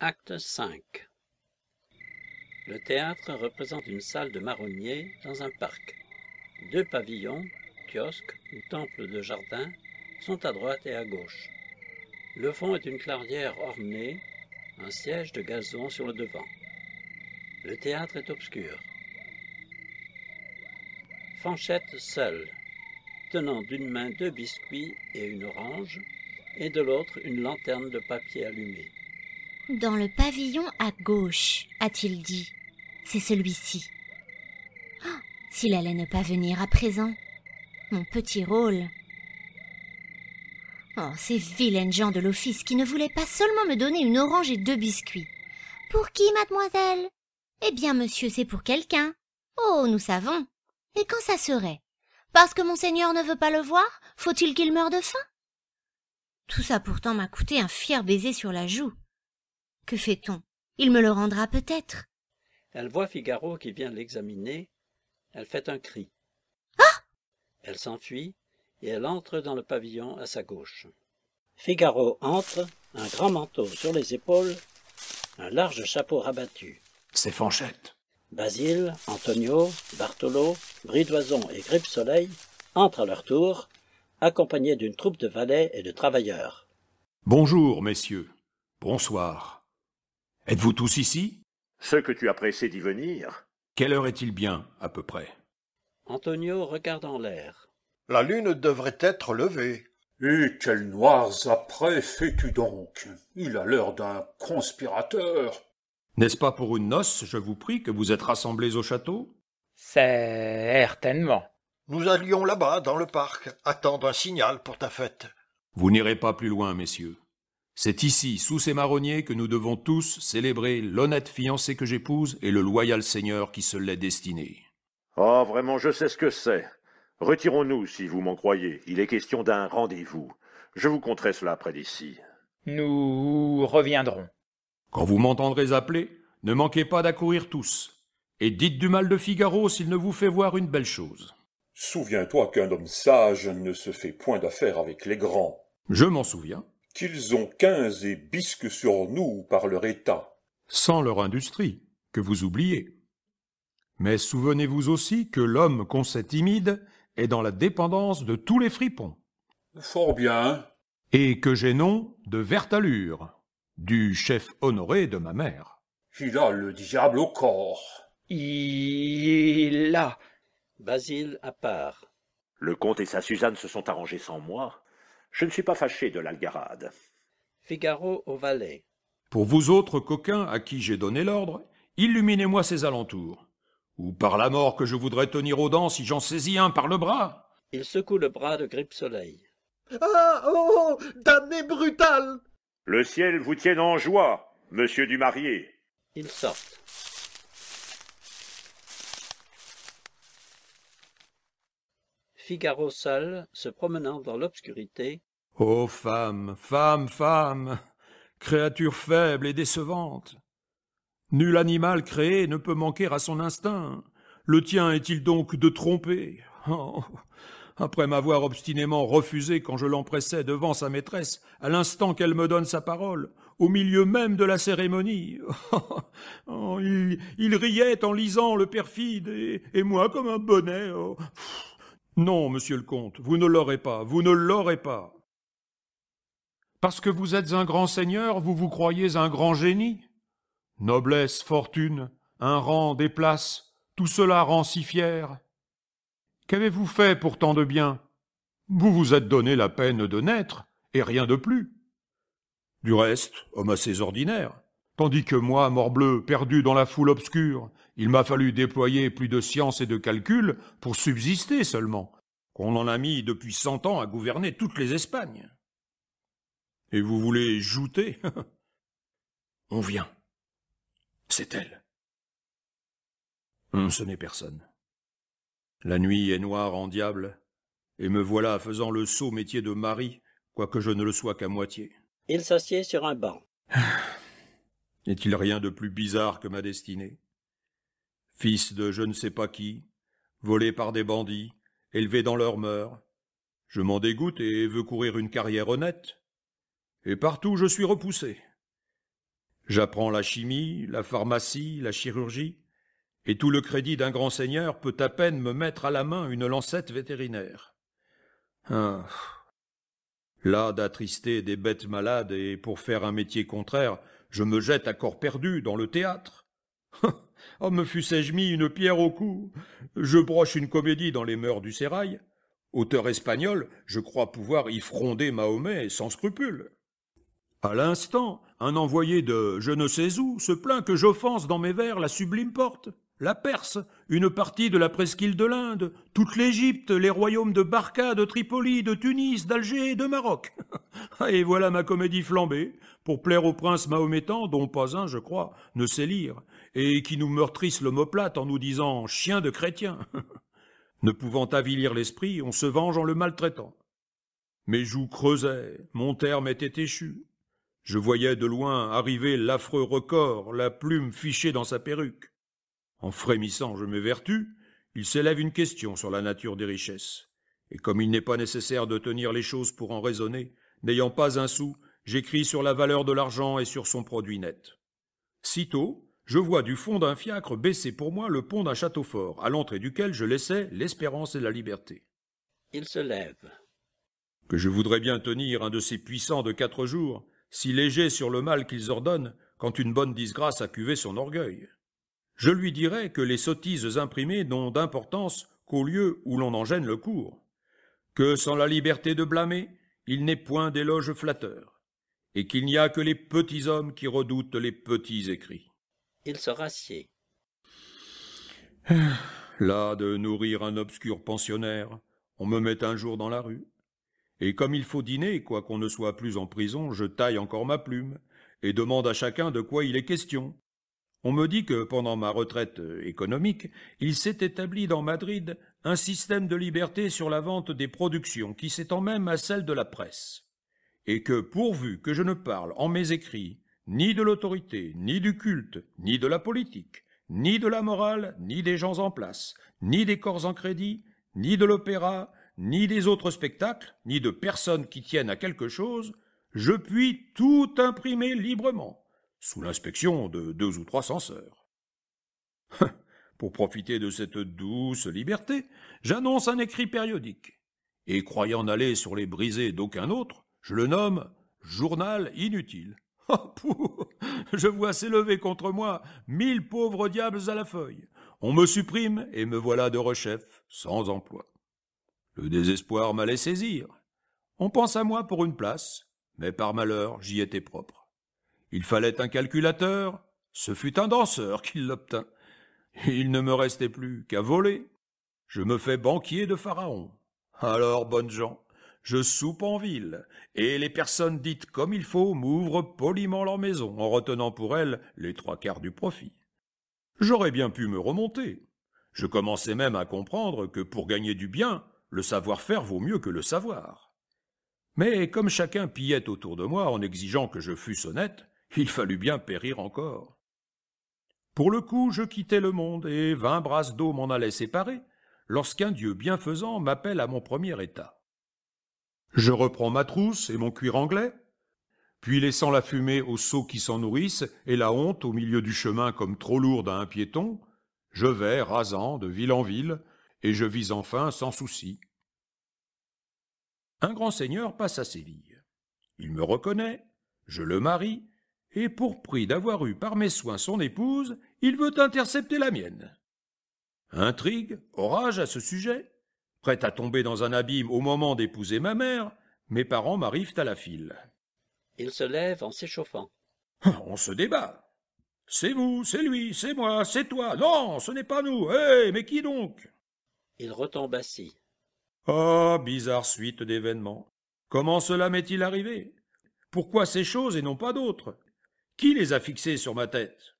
Acte 5 Le théâtre représente une salle de marronniers dans un parc. Deux pavillons, kiosques ou temples de jardin sont à droite et à gauche. Le fond est une clairière ornée, un siège de gazon sur le devant. Le théâtre est obscur. Fanchette seule, tenant d'une main deux biscuits et une orange, et de l'autre une lanterne de papier allumée. Dans le pavillon à gauche, a-t-il dit. C'est celui-ci. Oh, s'il allait ne pas venir à présent. Mon petit rôle. Oh, ces vilaines gens de l'office qui ne voulaient pas seulement me donner une orange et deux biscuits. Pour qui, mademoiselle Eh bien, monsieur, c'est pour quelqu'un. Oh, nous savons. Et quand ça serait Parce que monseigneur ne veut pas le voir Faut-il qu'il meure de faim Tout ça pourtant m'a coûté un fier baiser sur la joue. Que fait-on Il me le rendra peut-être. Elle voit Figaro qui vient l'examiner. Elle fait un cri. Ah Elle s'enfuit et elle entre dans le pavillon à sa gauche. Figaro entre, un grand manteau sur les épaules, un large chapeau rabattu. C'est Fanchette. Basile, Antonio, Bartolo, Bridoison et Grippe-Soleil entrent à leur tour, accompagnés d'une troupe de valets et de travailleurs. Bonjour, messieurs. Bonsoir. Êtes-vous tous ici Ceux que tu as pressé d'y venir. Quelle heure est-il bien, à peu près Antonio regarde en l'air. La lune devrait être levée. Et quelle noire après fais-tu donc Il a l'air d'un conspirateur. N'est-ce pas pour une noce, je vous prie, que vous êtes rassemblés au château Certainement. Nous allions là-bas, dans le parc, attendre un signal pour ta fête. Vous n'irez pas plus loin, messieurs. C'est ici, sous ces marronniers, que nous devons tous célébrer l'honnête fiancé que j'épouse et le loyal seigneur qui se l'est destiné. Ah, vraiment, je sais ce que c'est. Retirons-nous, si vous m'en croyez. Il est question d'un rendez-vous. Je vous conterai cela près d'ici. Nous reviendrons. Quand vous m'entendrez appeler, ne manquez pas d'accourir tous. Et dites du mal de Figaro s'il ne vous fait voir une belle chose. Souviens-toi qu'un homme sage ne se fait point d'affaires avec les grands. Je m'en souviens qu'ils ont quinze et bisquent sur nous par leur État. Sans leur industrie, que vous oubliez. Mais souvenez-vous aussi que l'homme qu'on sait timide est dans la dépendance de tous les fripons. Fort bien. Et que j'ai nom de Vertalure, du chef honoré de ma mère. Il a le diable au corps. Il a. Basile à part. Le comte et sa Suzanne se sont arrangés sans moi. Je ne suis pas fâché de l'Algarade. Figaro au valet. « Pour vous autres coquins à qui j'ai donné l'ordre, illuminez-moi ces alentours. Ou par la mort que je voudrais tenir aux dents si j'en saisis un par le bras. Il secoue le bras de Grippe-Soleil. Ah oh, oh, oh, damné brutal Le ciel vous tienne en joie, monsieur du marié. » Ils sortent. Figaro seul, se promenant dans l'obscurité. oh, femme, femme, femme, créature faible et décevante. Nul animal créé ne peut manquer à son instinct. Le tien est-il donc de tromper oh, Après m'avoir obstinément refusé quand je l'empressais devant sa maîtresse, à l'instant qu'elle me donne sa parole, au milieu même de la cérémonie. Oh, il, riait en lisant le perfide, et, moi comme un bonnet. Oh, non, monsieur le comte, vous ne l'aurez pas, vous ne l'aurez pas. Parce que vous êtes un grand seigneur, vous vous croyez un grand génie. Noblesse, fortune, un rang, des places, tout cela rend si fier. Qu'avez-vous fait pour tant de bien Vous vous êtes donné la peine de naître, et rien de plus. Du reste, homme assez ordinaire, tandis que moi, morbleu, perdu dans la foule obscure, il m'a fallu déployer plus de science et de calcul pour subsister seulement, qu'on en a mis depuis cent ans à gouverner toutes les Espagnes. Et vous voulez jouter On vient. C'est elle. Hum, ce n'est personne. La nuit est noire en diable, et me voilà faisant le sot métier de mari, quoique je ne le sois qu'à moitié. Il s'assied sur un banc. N'est-il rien de plus bizarre que ma destinée fils de je ne sais pas qui, volé par des bandits, élevé dans leurs mœurs. Je m'en dégoûte et veux courir une carrière honnête. Et partout je suis repoussé. J'apprends la chimie, la pharmacie, la chirurgie, et tout le crédit d'un grand seigneur peut à peine me mettre à la main une lancette vétérinaire. Hein. Là d'attrister des bêtes malades et pour faire un métier contraire, je me jette à corps perdu dans le théâtre. Oh, me fussé-je mis une pierre au cou Je broche une comédie dans les mœurs du sérail. Auteur espagnol, je crois pouvoir y fronder Mahomet sans scrupule. À l'instant, un envoyé de je ne sais où se plaint que j'offense dans mes vers la sublime porte, la Perse, une partie de la presqu'île de l'Inde, toute l'Égypte, les royaumes de Barca, de Tripoli, de Tunis, d'Alger et de Maroc. et voilà ma comédie flambée, pour plaire au prince mahométan, dont pas un, je crois, ne sait lire, et qui nous meurtrissent l'omoplate en nous disant chien de chrétien. ne pouvant avilir l'esprit, on se venge en le maltraitant. Mes joues creusaient, mon terme était échu. Je voyais de loin arriver l'affreux record, la plume fichée dans sa perruque. En frémissant, je m'évertue, il s'élève une question sur la nature des richesses. Et comme il n'est pas nécessaire de tenir les choses pour en raisonner, n'ayant pas un sou, j'écris sur la valeur de l'argent et sur son produit net. Sitôt, je vois du fond d'un fiacre baisser pour moi le pont d'un château fort, à l'entrée duquel je laissais l'espérance et la liberté. Il se lève. Que je voudrais bien tenir un de ces puissants de quatre jours, si léger sur le mal qu'ils ordonnent, quand une bonne disgrâce a cuvé son orgueil. Je lui dirais que les sottises imprimées n'ont d'importance qu'au lieu où l'on en gêne le cours, que sans la liberté de blâmer, il n'est point d'éloge flatteur, et qu'il n'y a que les petits hommes qui redoutent les petits écrits. Il se rassied. Là de nourrir un obscur pensionnaire, on me met un jour dans la rue. Et comme il faut dîner, quoi qu'on ne soit plus en prison, je taille encore ma plume, et demande à chacun de quoi il est question. On me dit que pendant ma retraite euh, économique, il s'est établi dans Madrid un système de liberté sur la vente des productions qui s'étend même à celle de la presse, et que pourvu que je ne parle en mes écrits ni de l'autorité, ni du culte, ni de la politique, ni de la morale, ni des gens en place, ni des corps en crédit, ni de l'opéra, ni des autres spectacles, ni de personnes qui tiennent à quelque chose, je puis tout imprimer librement, sous l'inspection de deux ou trois censeurs. Pour profiter de cette douce liberté, j'annonce un écrit périodique, et croyant n'aller sur les brisées d'aucun autre, je le nomme Journal inutile. Oh, Je vois s'élever contre moi mille pauvres diables à la feuille. On me supprime et me voilà de rechef, sans emploi. Le désespoir m'allait saisir. On pense à moi pour une place, mais par malheur, j'y étais propre. Il fallait un calculateur, ce fut un danseur qui l'obtint. Il ne me restait plus qu'à voler. Je me fais banquier de Pharaon. Alors, bonnes gens, je soupe en ville, et les personnes dites comme il faut m'ouvrent poliment leur maison en retenant pour elles les trois quarts du profit. J'aurais bien pu me remonter. Je commençais même à comprendre que pour gagner du bien, le savoir-faire vaut mieux que le savoir. Mais comme chacun pillait autour de moi en exigeant que je fusse honnête, il fallut bien périr encore. Pour le coup, je quittais le monde et vingt brasses d'eau m'en allaient séparer, lorsqu'un Dieu bienfaisant m'appelle à mon premier état. Je reprends ma trousse et mon cuir anglais, puis laissant la fumée aux seaux qui s'en nourrissent et la honte au milieu du chemin comme trop lourde à un piéton, je vais rasant de ville en ville, et je vis enfin sans souci. Un grand seigneur passe à Séville. Il me reconnaît, je le marie, et pour prix d'avoir eu par mes soins son épouse, il veut intercepter la mienne. Intrigue, orage à ce sujet, Prête à tomber dans un abîme au moment d'épouser ma mère, mes parents m'arrivent à la file. Il se lève en s'échauffant. On se débat. C'est vous, c'est lui, c'est moi, c'est toi. Non, ce n'est pas nous. Hé, eh, mais qui donc Il retombe assis. Ah, bizarre suite d'événements. Comment cela m'est-il arrivé Pourquoi ces choses et non pas d'autres Qui les a fixées sur ma tête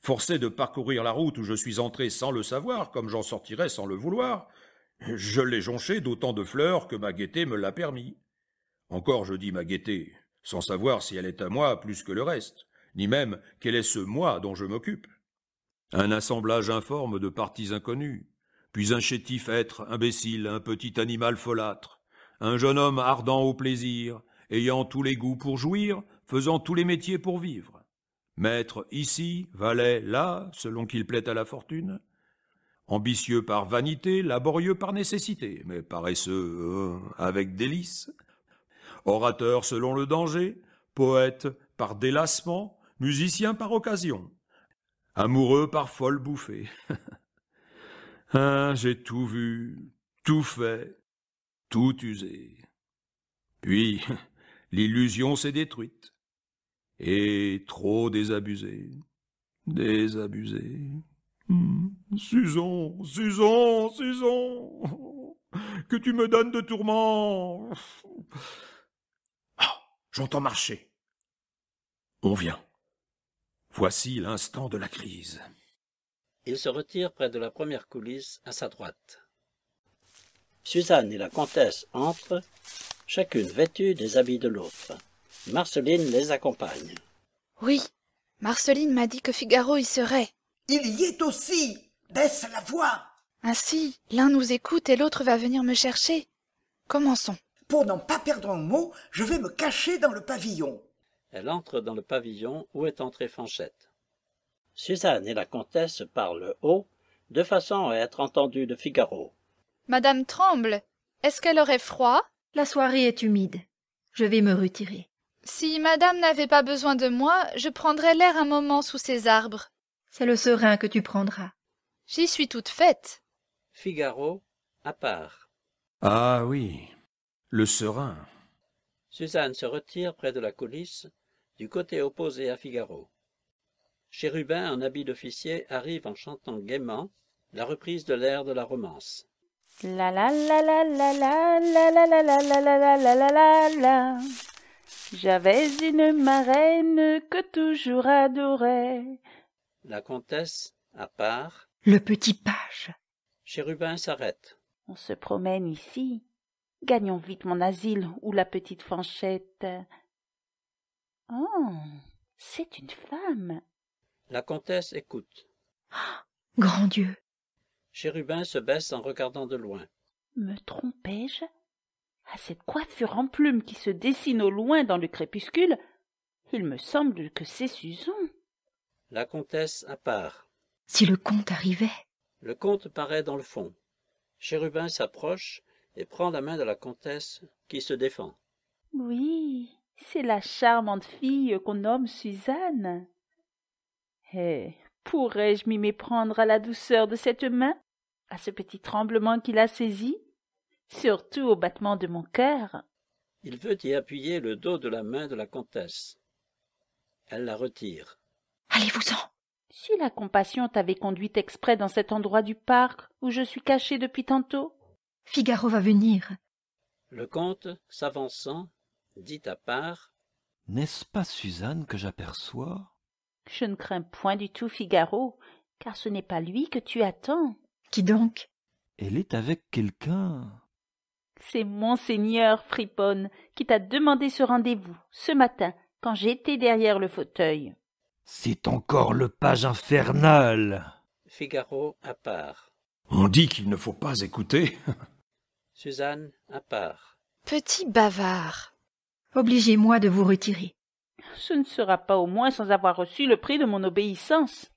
Forcé de parcourir la route où je suis entré sans le savoir, comme j'en sortirais sans le vouloir, je l'ai jonché d'autant de fleurs que ma gaieté me l'a permis. Encore je dis ma gaieté, sans savoir si elle est à moi plus que le reste, ni même quel est ce moi dont je m'occupe. Un assemblage informe de parties inconnues, puis un chétif être imbécile, un petit animal folâtre, un jeune homme ardent au plaisir, ayant tous les goûts pour jouir, faisant tous les métiers pour vivre. Maître ici, valet là, selon qu'il plaît à la fortune, ambitieux par vanité, laborieux par nécessité, mais paresseux hein, avec délices, orateur selon le danger, poète par délassement, musicien par occasion, amoureux par folle bouffée. Hein, j'ai tout vu, tout fait, tout usé. Puis l'illusion s'est détruite, et trop désabusé, désabusé. Hmm. Susan, Susan, Susan, que tu me donnes de tourments. Ah, j'entends marcher. On vient. Voici l'instant de la crise. Il se retire près de la première coulisse à sa droite. Suzanne et la comtesse entrent, chacune vêtue des habits de l'autre. Marceline les accompagne. Oui, Marceline m'a dit que Figaro y serait. Il y est aussi. Baisse la voix. Ainsi, l'un nous écoute et l'autre va venir me chercher. Commençons. Pour n'en pas perdre un mot, je vais me cacher dans le pavillon. Elle entre dans le pavillon où est entrée Fanchette. Suzanne et la comtesse parlent haut, de façon à être entendues de Figaro. Madame tremble. Est-ce qu'elle aurait froid La soirée est humide. Je vais me retirer. Si madame n'avait pas besoin de moi, je prendrais l'air un moment sous ces arbres c'est le serein que tu prendras. J'y suis toute faite. Figaro, à part. Ah oui, le serein. Suzanne se retire près de la coulisse, du côté opposé à Figaro. Chérubin, en habit d'officier, arrive en chantant gaiement la reprise de l'air de la romance. La la la la la la la la la la J'avais une marraine que toujours adorait. La comtesse, à part. Le petit page. Chérubin s'arrête. On se promène ici. Gagnons vite mon asile ou la petite Fanchette. Oh, c'est une femme. La comtesse écoute. Ah grand Dieu. Chérubin se baisse en regardant de loin. Me trompais-je À cette coiffure en plume qui se dessine au loin dans le crépuscule, il me semble que c'est Suzon. La comtesse à part. Si le comte arrivait Le comte paraît dans le fond. Chérubin s'approche et prend la main de la comtesse qui se défend. Oui, c'est la charmante fille qu'on nomme Suzanne. Eh, pourrais-je m'y méprendre à la douceur de cette main, à ce petit tremblement qui l'a saisi, surtout au battement de mon cœur Il veut y appuyer le dos de la main de la comtesse. Elle la retire. Allez-vous-en. Si la compassion t'avait conduite exprès dans cet endroit du parc où je suis caché depuis tantôt. Figaro va venir. Le comte, s'avançant, dit à part N'est-ce pas Suzanne que j'aperçois Je ne crains point du tout Figaro, car ce n'est pas lui que tu attends. Qui donc Elle est avec quelqu'un. C'est monseigneur Friponne qui t'a demandé ce rendez-vous ce matin quand j'étais derrière le fauteuil. C'est encore le page infernal. Figaro à part. On dit qu'il ne faut pas écouter. Suzanne à part. Petit bavard. Obligez-moi de vous retirer. Ce ne sera pas au moins sans avoir reçu le prix de mon obéissance.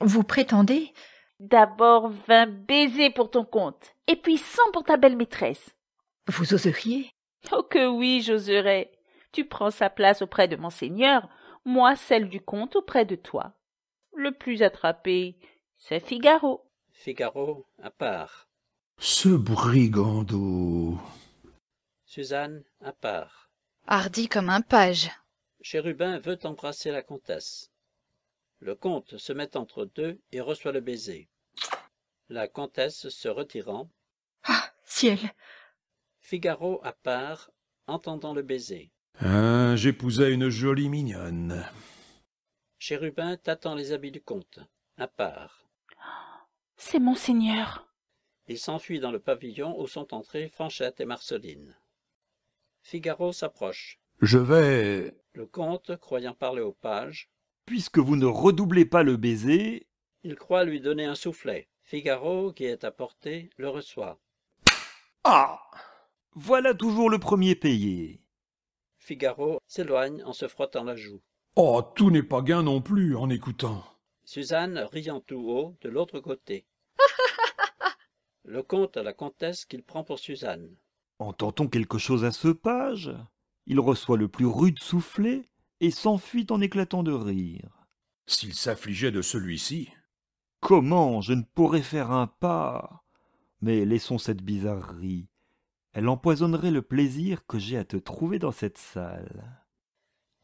Vous prétendez D'abord vingt baisers pour ton compte, et puis cent pour ta belle maîtresse. Vous oseriez Oh que oui, j'oserais. Tu prends sa place auprès de monseigneur, moi celle du comte auprès de toi. Le plus attrapé, c'est Figaro. Figaro à part. Ce brigandeau. Suzanne à part. Hardi comme un page. Chérubin veut embrasser la comtesse. Le comte se met entre deux et reçoit le baiser. La comtesse se retirant. Ah, ciel Figaro à part, entendant le baiser j'épousais une jolie mignonne. Chérubin t'attend les habits du comte, à part. C'est monseigneur. Il s'enfuit dans le pavillon où sont entrées Franchette et Marceline. Figaro s'approche. Je vais. Le comte, croyant parler au page. Puisque vous ne redoublez pas le baiser. Il croit lui donner un soufflet. Figaro, qui est à portée, le reçoit. Ah Voilà toujours le premier payé. Figaro s'éloigne en se frottant la joue. Oh, tout n'est pas gain non plus en écoutant. Suzanne riant tout haut de l'autre côté. le comte à la comtesse qu'il prend pour Suzanne. Entend-on quelque chose à ce page Il reçoit le plus rude soufflet et s'enfuit en éclatant de rire. S'il s'affligeait de celui-ci. Comment je ne pourrais faire un pas Mais laissons cette bizarrerie elle empoisonnerait le plaisir que j'ai à te trouver dans cette salle.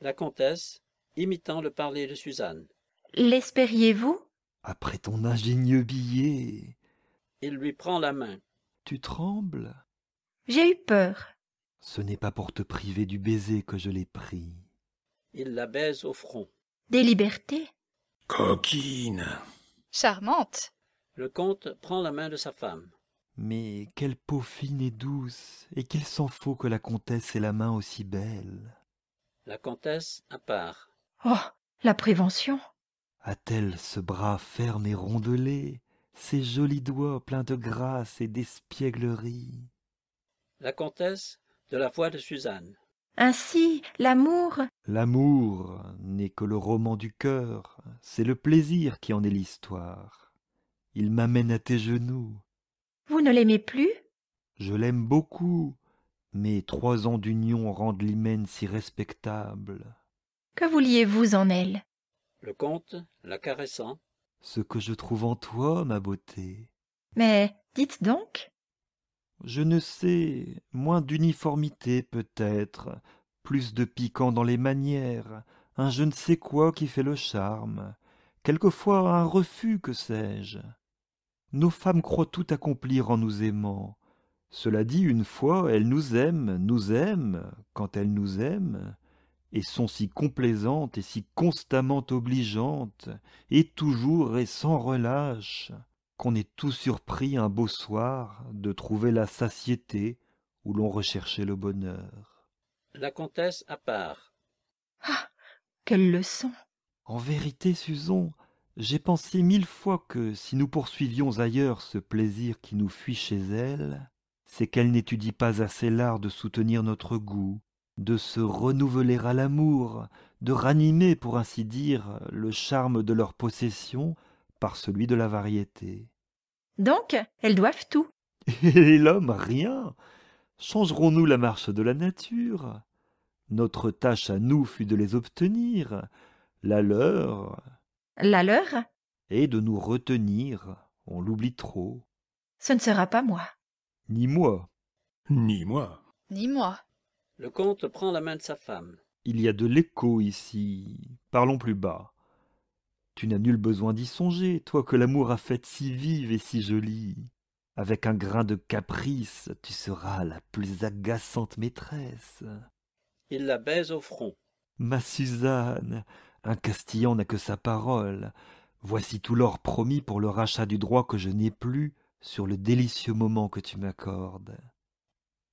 La comtesse, imitant le parler de Suzanne. L'espériez-vous Après ton ingénieux billet. Il lui prend la main. Tu trembles J'ai eu peur. Ce n'est pas pour te priver du baiser que je l'ai pris. Il la baise au front. Des libertés Coquine Charmante Le comte prend la main de sa femme. Mais quelle peau fine et douce, et qu'il s'en faut que la comtesse ait la main aussi belle. La comtesse à part. Oh, la prévention A-t-elle ce bras ferme et rondelé, Ces jolis doigts pleins de grâce et d'espièglerie La comtesse de la voix de Suzanne. Ainsi, l'amour. L'amour n'est que le roman du cœur, c'est le plaisir qui en est l'histoire. Il m'amène à tes genoux, vous ne l'aimez plus Je l'aime beaucoup. Mais trois ans d'union rendent l'hymen si respectable. Que vouliez-vous en elle Le comte, la caressant. Ce que je trouve en toi, ma beauté. Mais dites donc. Je ne sais, moins d'uniformité peut-être, plus de piquant dans les manières, un je ne sais quoi qui fait le charme, quelquefois un refus, que sais-je. Nos femmes croient tout accomplir en nous aimant. Cela dit, une fois, elles nous aiment, nous aiment, quand elles nous aiment, et sont si complaisantes et si constamment obligeantes, et toujours et sans relâche, qu'on est tout surpris un beau soir de trouver la satiété où l'on recherchait le bonheur. La comtesse à part. Ah quelle leçon En vérité, Suzon, j'ai pensé mille fois que, si nous poursuivions ailleurs ce plaisir qui nous fuit chez elle, c'est qu'elle n'étudie pas assez l'art de soutenir notre goût, de se renouveler à l'amour, de ranimer, pour ainsi dire, le charme de leur possession par celui de la variété. Donc, elles doivent tout. Et l'homme, rien. Changerons-nous la marche de la nature Notre tâche à nous fut de les obtenir, la leur la leur, et de nous retenir, on l'oublie trop. Ce ne sera pas moi. Ni moi. Ni moi. Ni moi. Le comte prend la main de sa femme. Il y a de l'écho ici. Parlons plus bas. Tu n'as nul besoin d'y songer, toi que l'amour a fait si vive et si jolie. Avec un grain de caprice, tu seras la plus agaçante maîtresse. Il la baise au front. Ma Suzanne, un Castillan n'a que sa parole. Voici tout l'or promis pour le rachat du droit que je n'ai plus sur le délicieux moment que tu m'accordes.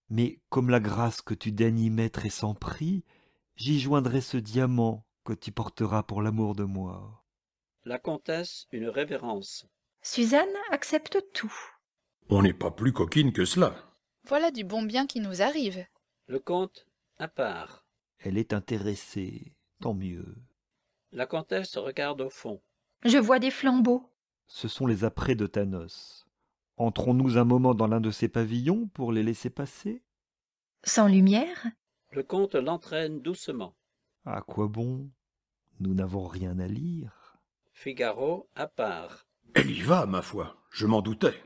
Mais comme la grâce que tu daignes y mettre est sans prix, j'y joindrai ce diamant que tu porteras pour l'amour de moi. La comtesse, une révérence. Suzanne accepte tout. On n'est pas plus coquine que cela. Voilà du bon bien qui nous arrive. Le comte, à part. Elle est intéressée, tant mieux. La comtesse regarde au fond. Je vois des flambeaux. Ce sont les apprêts de Thanos. Entrons-nous un moment dans l'un de ces pavillons pour les laisser passer Sans lumière Le comte l'entraîne doucement. À quoi bon Nous n'avons rien à lire. Figaro à part. Elle y va, ma foi, je m'en doutais.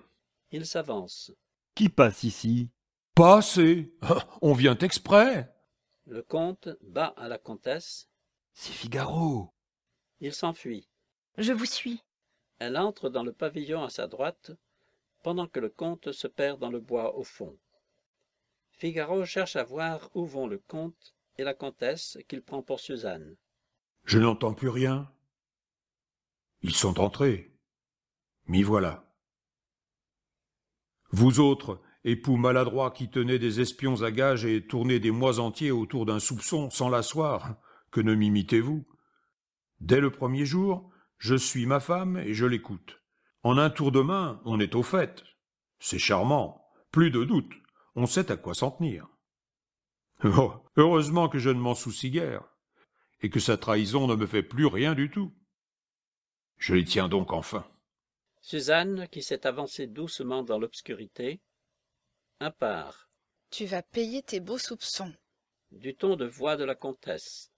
Il s'avance. Qui passe ici Passez. On vient exprès. Le comte bat à la comtesse c'est Figaro. Il s'enfuit. Je vous suis. Elle entre dans le pavillon à sa droite, pendant que le comte se perd dans le bois au fond. Figaro cherche à voir où vont le comte et la comtesse qu'il prend pour Suzanne. Je n'entends plus rien. Ils sont entrés. M'y voilà. Vous autres, époux maladroits qui tenez des espions à gage et tournez des mois entiers autour d'un soupçon sans l'asseoir, que ne m'imitez-vous. Dès le premier jour, je suis ma femme et je l'écoute. En un tour de main, on est au fait. C'est charmant. Plus de doute. On sait à quoi s'en tenir. Oh, heureusement que je ne m'en soucie guère, et que sa trahison ne me fait plus rien du tout. Je les tiens donc enfin. Suzanne, qui s'est avancée doucement dans l'obscurité, un part. Tu vas payer tes beaux soupçons. Du ton de voix de la comtesse.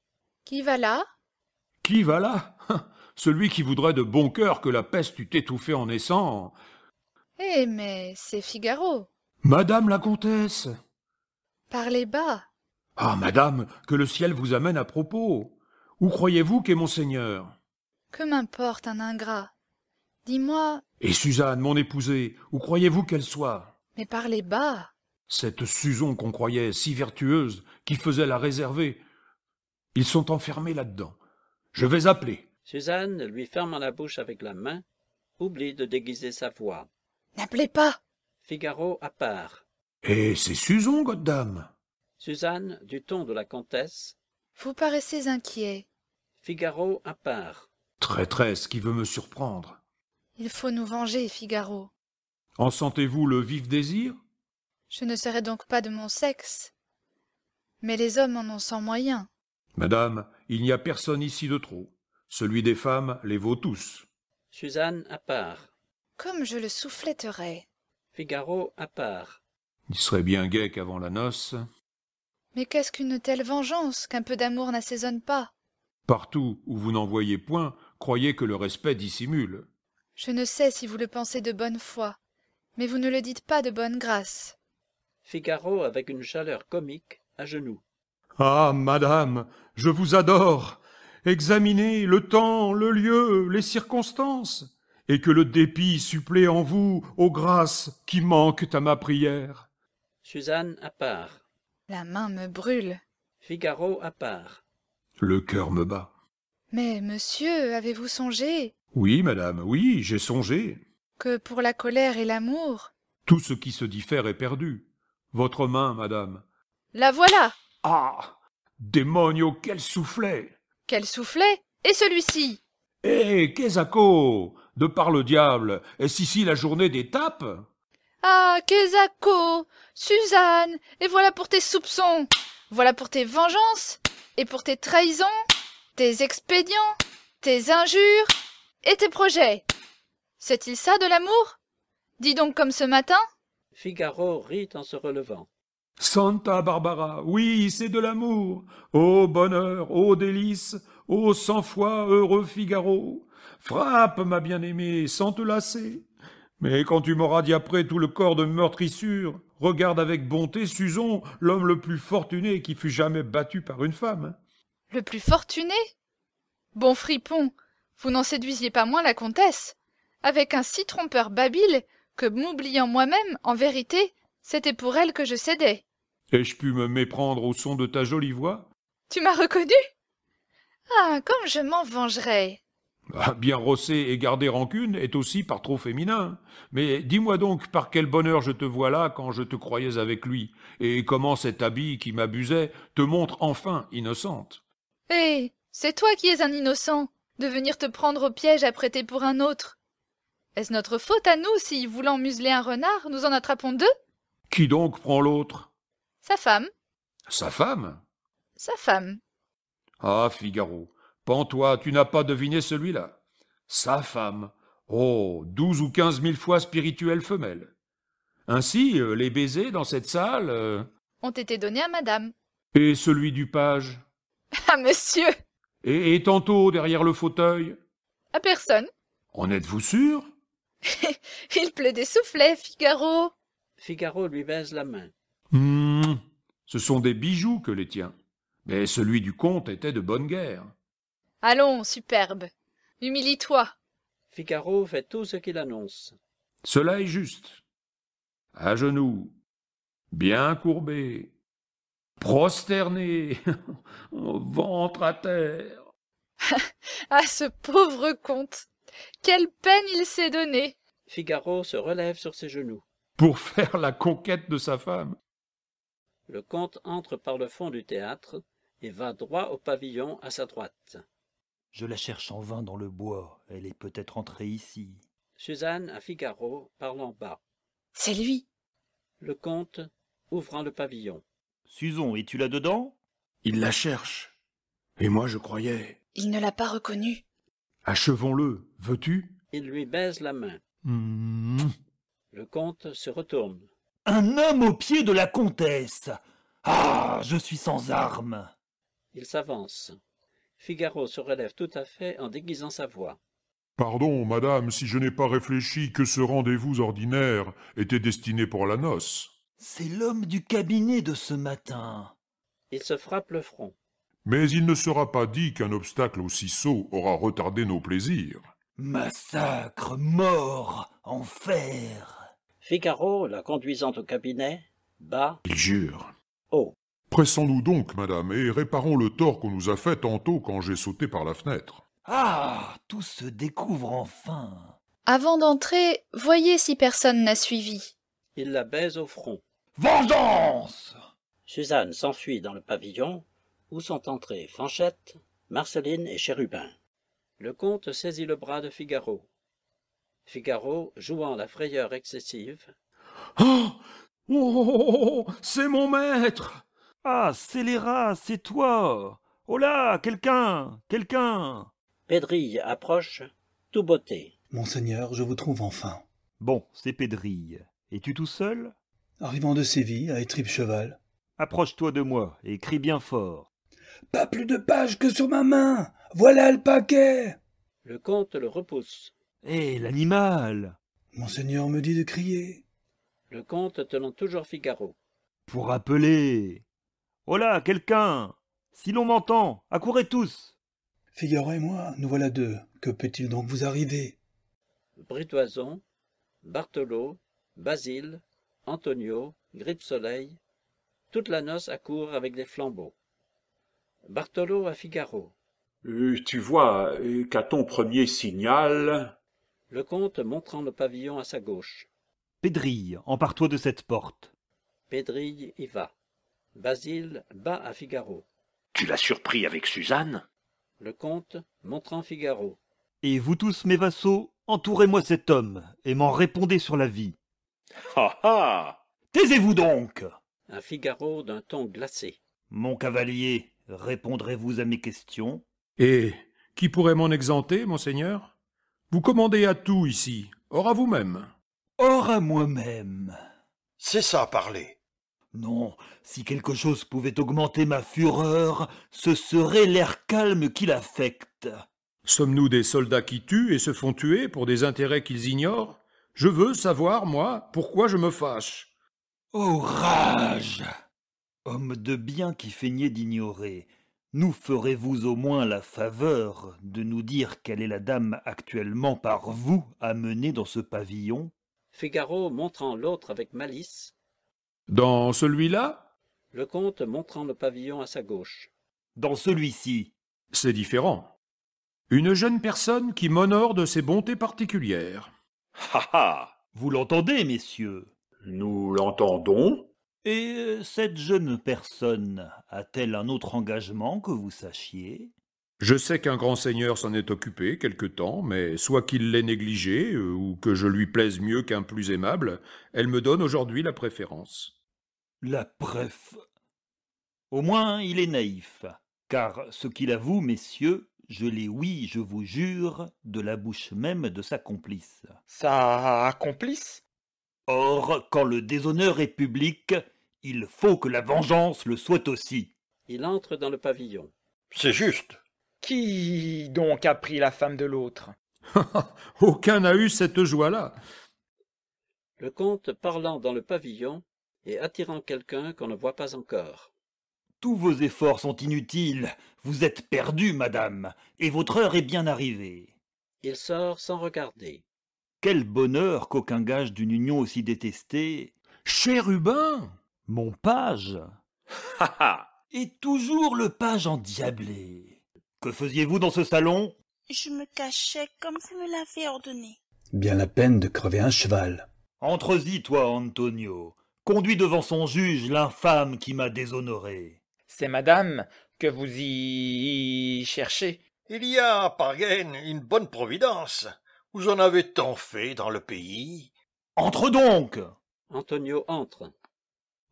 Qui va là Qui va là Celui qui voudrait de bon cœur que la peste eût étouffé en naissant. Eh, mais c'est Figaro. Madame la comtesse Parlez bas. Ah, madame, que le ciel vous amène à propos. Où croyez-vous qu'est monseigneur Que m'importe un ingrat Dis-moi. Et Suzanne, mon épousée, où croyez-vous qu'elle soit Mais parlez bas. Cette Suzon qu'on croyait si vertueuse, qui faisait la réserver, ils sont enfermés là-dedans. Je vais appeler. Suzanne lui fermant la bouche avec la main, oublie de déguiser sa voix. N'appelez pas. Figaro à part. Et eh, c'est Suzon, goddam. Suzanne, du ton de la comtesse. Vous paraissez inquiet. Figaro à part. Traîtresse qui veut me surprendre. Il faut nous venger, Figaro. En sentez-vous le vif désir Je ne serai donc pas de mon sexe. Mais les hommes en ont sans moyen. Madame, il n'y a personne ici de trop. Celui des femmes les vaut tous. Suzanne à part. Comme je le souffletterais. Figaro à part. Il serait bien gai qu'avant la noce. Mais qu'est-ce qu'une telle vengeance qu'un peu d'amour n'assaisonne pas Partout où vous n'en voyez point, croyez que le respect dissimule. Je ne sais si vous le pensez de bonne foi, mais vous ne le dites pas de bonne grâce. Figaro avec une chaleur comique, à genoux. Ah, madame, je vous adore. Examinez le temps, le lieu, les circonstances, et que le dépit supplée en vous aux grâces qui manquent à ma prière. Suzanne à part. La main me brûle. Figaro à part. Le cœur me bat. Mais, monsieur, avez-vous songé Oui, madame, oui, j'ai songé. Que pour la colère et l'amour Tout ce qui se diffère est perdu. Votre main, madame. La voilà ah Démonio, quel soufflet Quel soufflet Et celui-ci Eh, hey, De par le diable Est-ce ici la journée des tapes Ah, Quesaco Suzanne Et voilà pour tes soupçons Voilà pour tes vengeances Et pour tes trahisons Tes expédients Tes injures Et tes projets C'est-il ça de l'amour Dis donc comme ce matin Figaro rit en se relevant. Santa Barbara, oui, c'est de l'amour. Ô bonheur, ô délice, ô cent fois heureux Figaro. Frappe, ma bien-aimée, sans te lasser. Mais quand tu m'auras dit après tout le corps de meurtrissure, regarde avec bonté Suzon, l'homme le plus fortuné qui fut jamais battu par une femme. Le plus fortuné Bon fripon, vous n'en séduisiez pas moins la comtesse. Avec un si trompeur babile que, m'oubliant moi-même, en vérité, c'était pour elle que je cédais. Ai-je pu me méprendre au son de ta jolie voix Tu m'as reconnu Ah, comme je m'en vengerai ah, Bien rosser et garder rancune est aussi par trop féminin. Mais dis-moi donc par quel bonheur je te vois là quand je te croyais avec lui, et comment cet habit qui m'abusait te montre enfin innocente. Hé, eh, c'est toi qui es un innocent, de venir te prendre au piège à prêter pour un autre. Est-ce notre faute à nous si, voulant museler un renard, nous en attrapons deux qui donc prend l'autre Sa femme. Sa femme Sa femme. Ah, Figaro, pends-toi, tu n'as pas deviné celui-là. Sa femme. Oh, douze ou quinze mille fois spirituelle femelle. Ainsi, euh, les baisers dans cette salle. Euh, ont été donnés à madame. Et celui du page À ah, monsieur et, et, tantôt derrière le fauteuil À personne. En êtes-vous sûr Il pleut des soufflets, Figaro Figaro lui baise la main. Hum, ce sont des bijoux que les tiens. Mais celui du comte était de bonne guerre. Allons, superbe, humilie-toi. Figaro fait tout ce qu'il annonce. Cela est juste. À genoux, bien courbé, prosterné, ventre à terre. ah, ce pauvre comte Quelle peine il s'est donné Figaro se relève sur ses genoux pour faire la conquête de sa femme. Le comte entre par le fond du théâtre et va droit au pavillon à sa droite. Je la cherche en vain dans le bois, elle est peut-être entrée ici. Suzanne à Figaro parlant bas. C'est lui. Le comte ouvrant le pavillon. Suzon, es-tu là-dedans Il la cherche. Et moi je croyais. Il ne l'a pas reconnue. Achevons-le, veux-tu Il lui baise la main. Mmh. Le comte se retourne. Un homme au pied de la comtesse. Ah. Je suis sans armes. Il s'avance. Figaro se relève tout à fait en déguisant sa voix. Pardon, madame, si je n'ai pas réfléchi que ce rendez-vous ordinaire était destiné pour la noce. C'est l'homme du cabinet de ce matin. Il se frappe le front. Mais il ne sera pas dit qu'un obstacle aussi sot aura retardé nos plaisirs. Massacre, mort, enfer. Figaro, la conduisant au cabinet, bat. Il jure. Oh. Pressons-nous donc, madame, et réparons le tort qu'on nous a fait tantôt quand j'ai sauté par la fenêtre. Ah Tout se découvre enfin Avant d'entrer, voyez si personne n'a suivi. Il la baise au front. Vengeance Suzanne s'enfuit dans le pavillon, où sont entrés Fanchette, Marceline et Chérubin. Le comte saisit le bras de Figaro. Figaro, jouant la frayeur excessive. Oh oh, oh, oh, oh, c'est mon maître Ah, scélérat, c'est toi Oh là, quelqu'un Quelqu'un Pédrille approche, tout beauté. Monseigneur, je vous trouve enfin. Bon, c'est Pédrille. Es-tu tout seul Arrivant de Séville, à Étripe-Cheval. Approche-toi de moi et crie bien fort. Pas plus de pages que sur ma main Voilà le paquet Le comte le repousse. Hé, eh, l'animal Monseigneur me dit de crier. Le comte tenant toujours Figaro. Pour appeler. Oh là, quelqu'un Si l'on m'entend, accourez tous Figaro et moi, nous voilà deux. Que peut-il donc vous arriver Britoison, Bartolo, Basile, Antonio, Grippe-Soleil, toute la noce accourt avec des flambeaux. Bartolo à Figaro. Euh, tu vois, euh, qu'à ton premier signal, le comte montrant le pavillon à sa gauche. Pédrille, empare-toi de cette porte. Pédrille y va. Basile bat à Figaro. Tu l'as surpris avec Suzanne Le comte montrant Figaro. Et vous tous, mes vassaux, entourez-moi cet homme et m'en répondez sur la vie. Ha ha Taisez-vous donc Un Figaro d'un ton glacé. Mon cavalier, répondrez-vous à mes questions Et qui pourrait m'en exempter, monseigneur vous commandez à tout ici. Or à vous-même. Or à moi-même. C'est ça, parler. Non, si quelque chose pouvait augmenter ma fureur, ce serait l'air calme qui l'affecte. Sommes-nous des soldats qui tuent et se font tuer pour des intérêts qu'ils ignorent Je veux savoir, moi, pourquoi je me fâche. Oh rage Homme de bien qui feignait d'ignorer, nous ferez-vous au moins la faveur de nous dire quelle est la dame actuellement par vous amenée dans ce pavillon Figaro montrant l'autre avec malice. Dans celui-là Le comte montrant le pavillon à sa gauche. Dans celui-ci C'est différent. Une jeune personne qui m'honore de ses bontés particulières. Ha ha Vous l'entendez, messieurs Nous l'entendons et euh, cette jeune personne a-t-elle un autre engagement que vous sachiez Je sais qu'un grand seigneur s'en est occupé quelque temps, mais soit qu'il l'ait négligé, euh, ou que je lui plaise mieux qu'un plus aimable, elle me donne aujourd'hui la préférence. La préf... Au moins, il est naïf, car ce qu'il avoue, messieurs, je l'ai oui, je vous jure, de la bouche même de sa complice. Sa complice Or, quand le déshonneur est public, il faut que la vengeance le soit aussi. Il entre dans le pavillon. C'est juste. Qui donc a pris la femme de l'autre Aucun n'a eu cette joie-là. Le comte parlant dans le pavillon et attirant quelqu'un qu'on ne voit pas encore. Tous vos efforts sont inutiles. Vous êtes perdue, madame, et votre heure est bien arrivée. Il sort sans regarder. Quel bonheur qu'aucun gage d'une union aussi détestée. Chérubin Mon page Ha ha Et toujours le page endiablé Que faisiez-vous dans ce salon Je me cachais comme vous me l'avez ordonné. Bien la peine de crever un cheval. Entre-y, toi, Antonio. Conduis devant son juge l'infâme qui m'a déshonoré. C'est madame que vous y cherchez. Il y a, par gaine, une bonne providence. Vous en avez tant fait dans le pays. Entre donc Antonio entre.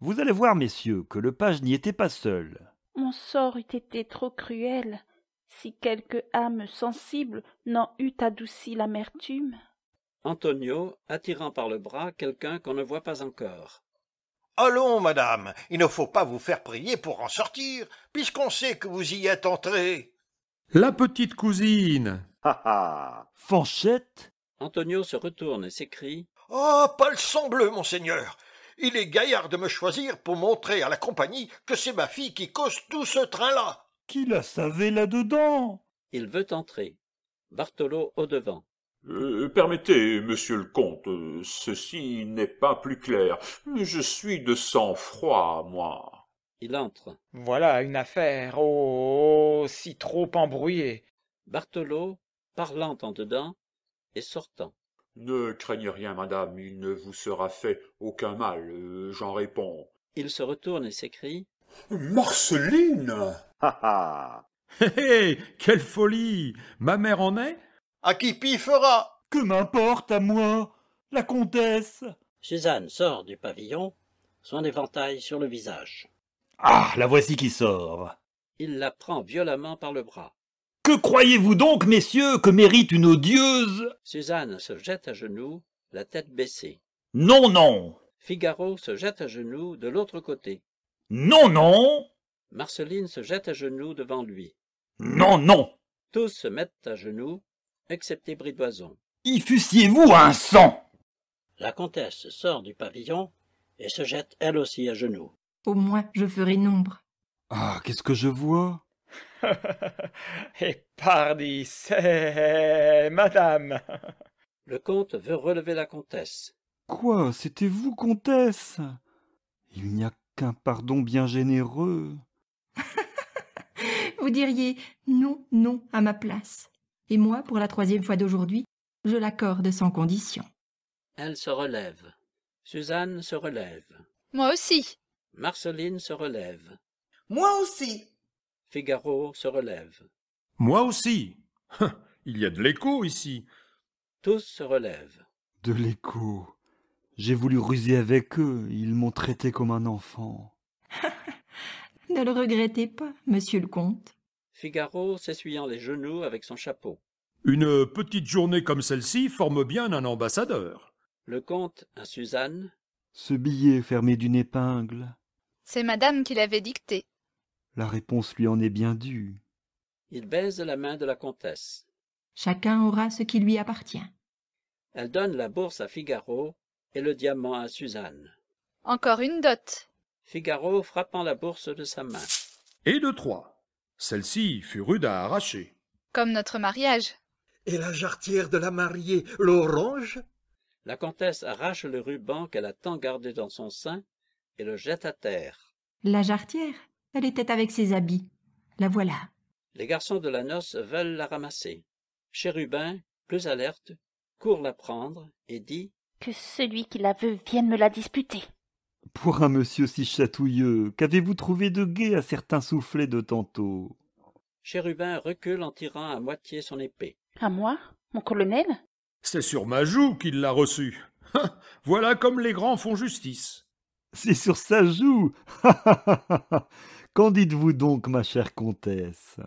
Vous allez voir, messieurs, que le page n'y était pas seul. Mon sort eût été trop cruel si quelque âme sensible n'en eût adouci l'amertume. Antonio, attirant par le bras quelqu'un qu'on ne voit pas encore. Allons, madame, il ne faut pas vous faire prier pour en sortir, puisqu'on sait que vous y êtes entrée. La petite cousine Ha ha Fanchette Antonio se retourne et s'écrie Ah pas le monseigneur Il est gaillard de me choisir pour montrer à la compagnie que c'est ma fille qui cause tout ce train-là Qui la savait là-dedans Il veut entrer. Bartolo au-devant. Euh, permettez, monsieur le comte, euh, ceci n'est pas plus clair. Je suis de sang-froid, moi. Il entre. Voilà une affaire, oh, si trop embrouillée. Barthelot, parlant en dedans et sortant. Ne craignez rien, madame, il ne vous sera fait aucun mal, euh, j'en réponds. Il se retourne et s'écrie Marceline Ha ha Hé Quelle folie Ma mère en est À qui piffera Que m'importe à moi La comtesse Suzanne sort du pavillon, son éventail sur le visage. Ah, la voici qui sort. Il la prend violemment par le bras. Que croyez-vous donc, messieurs, que mérite une odieuse Suzanne se jette à genoux, la tête baissée. Non, non. Figaro se jette à genoux de l'autre côté. Non, non. Marceline se jette à genoux devant lui. Non, non. Tous se mettent à genoux, excepté Bridoison. Y fussiez-vous un sang La comtesse sort du pavillon et se jette elle aussi à genoux. Au moins, je ferai nombre. Ah, qu'est-ce que je vois Et pardi, c'est madame Le comte veut relever la comtesse. Quoi C'était vous, comtesse Il n'y a qu'un pardon bien généreux. vous diriez non, non à ma place. Et moi, pour la troisième fois d'aujourd'hui, je l'accorde sans condition. Elle se relève. Suzanne se relève. Moi aussi. Marceline se relève. Moi aussi. Figaro se relève. Moi aussi. Hein, il y a de l'écho ici. Tous se relèvent. De l'écho. J'ai voulu ruser avec eux, ils m'ont traité comme un enfant. ne le regrettez pas, monsieur le comte. Figaro s'essuyant les genoux avec son chapeau. Une petite journée comme celle-ci forme bien un ambassadeur. Le comte à Suzanne. Ce billet fermé d'une épingle. C'est madame qui l'avait dicté. La réponse lui en est bien due. Il baise la main de la comtesse. Chacun aura ce qui lui appartient. Elle donne la bourse à Figaro et le diamant à Suzanne. Encore une dot. Figaro frappant la bourse de sa main. Et de trois. Celle-ci fut rude à arracher. Comme notre mariage. Et la jarretière de la mariée, l'orange La comtesse arrache le ruban qu'elle a tant gardé dans son sein et le jette à terre. La jarretière, elle était avec ses habits. La voilà. Les garçons de la noce veulent la ramasser. Chérubin, plus alerte, court la prendre et dit Que celui qui la veut vienne me la disputer. Pour un monsieur si chatouilleux, qu'avez-vous trouvé de gai à certains soufflets de tantôt Chérubin recule en tirant à moitié son épée. À moi Mon colonel C'est sur ma joue qu'il l'a reçue. voilà comme les grands font justice. C'est sur sa joue Qu'en dites-vous donc, ma chère comtesse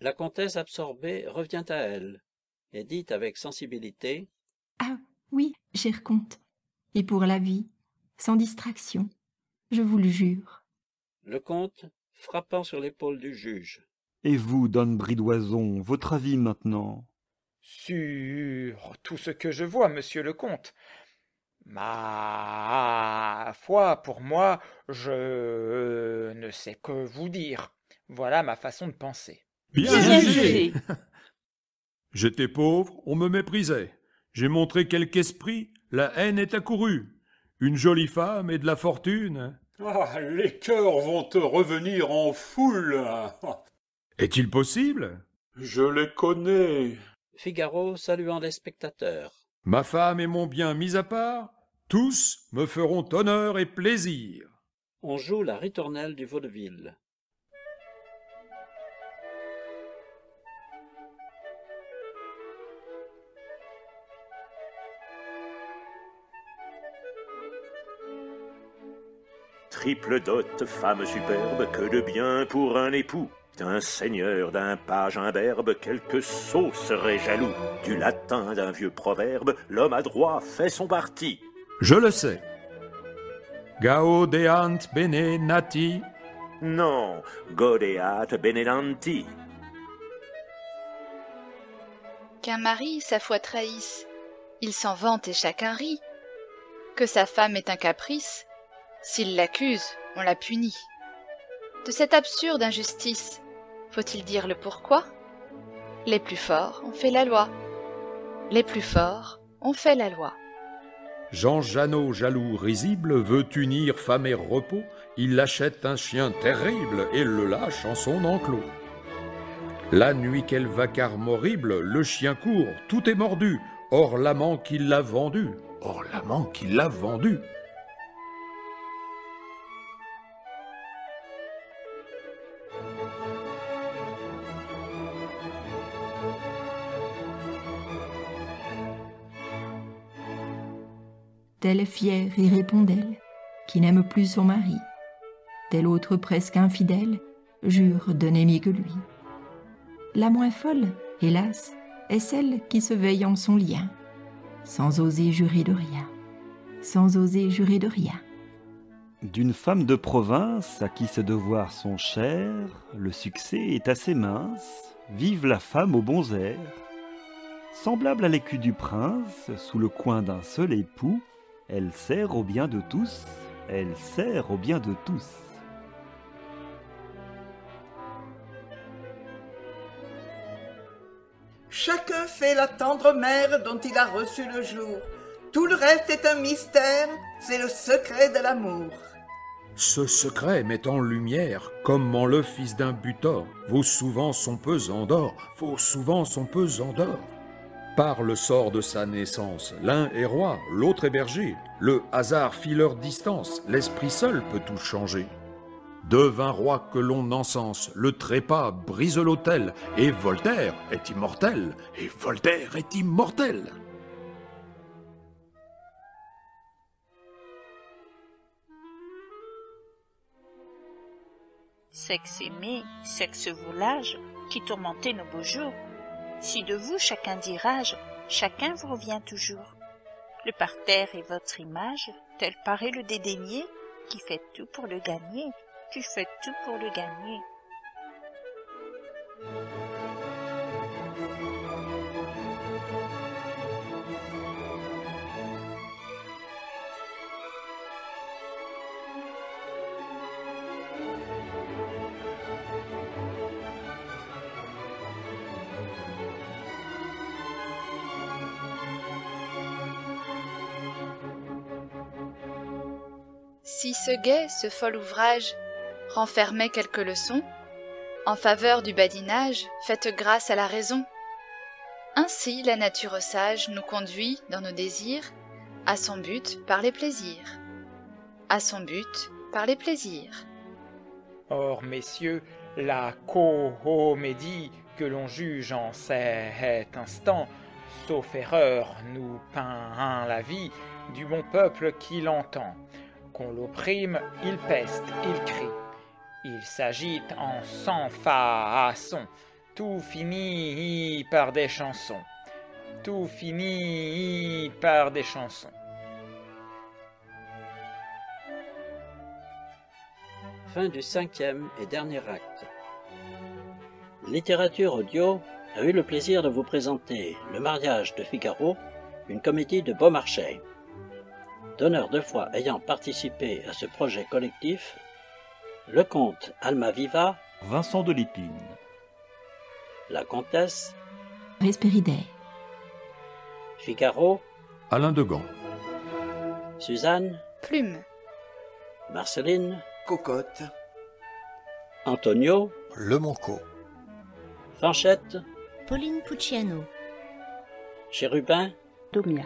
La comtesse absorbée revient à elle et dit avec sensibilité Ah oui, cher comte, et pour la vie, sans distraction, je vous le jure. Le comte frappant sur l'épaule du juge. Et vous, Don Bridoison, votre avis maintenant Sur tout ce que je vois, monsieur le comte, Ma foi, pour moi, je ne sais que vous dire. Voilà ma façon de penser. Bien, J'étais pauvre, on me méprisait. J'ai montré quelque esprit, la haine est accourue. Une jolie femme et de la fortune. Ah, les cœurs vont te revenir en foule. Est-il possible Je les connais. Figaro saluant les spectateurs. Ma femme et mon bien mis à part, tous me feront honneur et plaisir. On joue la ritornelle du vaudeville. Triple dot, femme superbe, que de bien pour un époux. D'un seigneur, d'un page imberbe, quelque sot serait jaloux. Du latin d'un vieux proverbe, l'homme adroit fait son parti. Je le sais. Gaudeant bene nati. Non, godeat nati. » Qu'un mari sa foi trahisse, il s'en vante et chacun rit. Que sa femme est un caprice, s'il l'accuse, on la punit. De cette absurde injustice, faut-il dire le pourquoi Les plus forts ont fait la loi. Les plus forts ont fait la loi. Jean Janot, jaloux, risible, veut unir femme et repos, il achète un chien terrible et le lâche en son enclos. La nuit, quel vacarme horrible, le chien court, tout est mordu, or l'amant qui l'a vendu, or l'amant qui l'a vendu. telle fière et elle qui n'aime plus son mari, Telle autre presque infidèle, jure de n'aimer que lui. La moins folle, hélas, est celle qui se veille en son lien, sans oser jurer de rien, sans oser jurer de rien. D'une femme de province à qui ses devoirs sont chers, le succès est assez mince, vive la femme aux bons airs. Semblable à l'écu du prince, sous le coin d'un seul époux, elle sert au bien de tous, elle sert au bien de tous. Chacun fait la tendre mère dont il a reçu le jour. Tout le reste est un mystère, c'est le secret de l'amour. Ce secret met en lumière comment le fils d'un butor vaut souvent son pesant d'or, vaut souvent son pesant d'or par le sort de sa naissance. L'un est roi, l'autre est berger. Le hasard fit leur distance, l'esprit seul peut tout changer. Devint roi que l'on encense, le trépas brise l'autel, et Voltaire est immortel, et Voltaire est immortel. Sexe aimé, sexe volage, qui tourmentait nos beaux jours, si de vous chacun dit rage, chacun vous revient toujours. Le parterre est votre image, tel paraît le dédaigné, qui fait tout pour le gagner, qui fait tout pour le gagner. Si ce gai, ce fol ouvrage renfermait quelques leçons, en faveur du badinage, faites grâce à la raison. Ainsi la nature sage nous conduit dans nos désirs, à son but par les plaisirs. À son but par les plaisirs. Or, messieurs, la comédie que l'on juge en cet instant, sauf erreur, nous peint la vie du bon peuple qui l'entend qu'on l'opprime, il peste, il crie. Il s'agite en sans façons. Tout finit par des chansons. Tout finit par des chansons. Fin du cinquième et dernier acte. Littérature audio a eu le plaisir de vous présenter Le mariage de Figaro, une comédie de Beaumarchais. Donneur de foi ayant participé à ce projet collectif, le comte Alma Viva, Vincent de Lipine, la comtesse, Hesperidet, Figaro, Alain de Gand, Suzanne, Plume, Marceline, Cocotte, Antonio, Le Monco, Fanchette, Pauline Pucciano, Chérubin, Domia.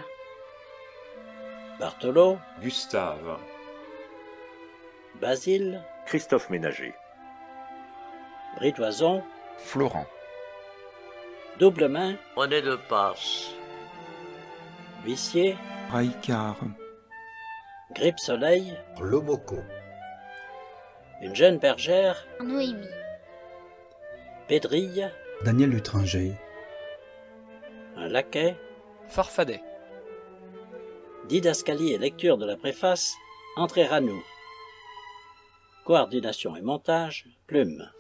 Bartolo, Gustave, Basile, Christophe Ménager, Britoison. Florent, Doublemain, René de Passe, Vissier, Raïcar. Grippe Soleil, Lomoco, une jeune bergère, Noémie, Pédrille, Daniel Lutranger. un laquais, Farfadet. Didascalie et lecture de la préface, Entrer à nous. Coordination et montage, Plume.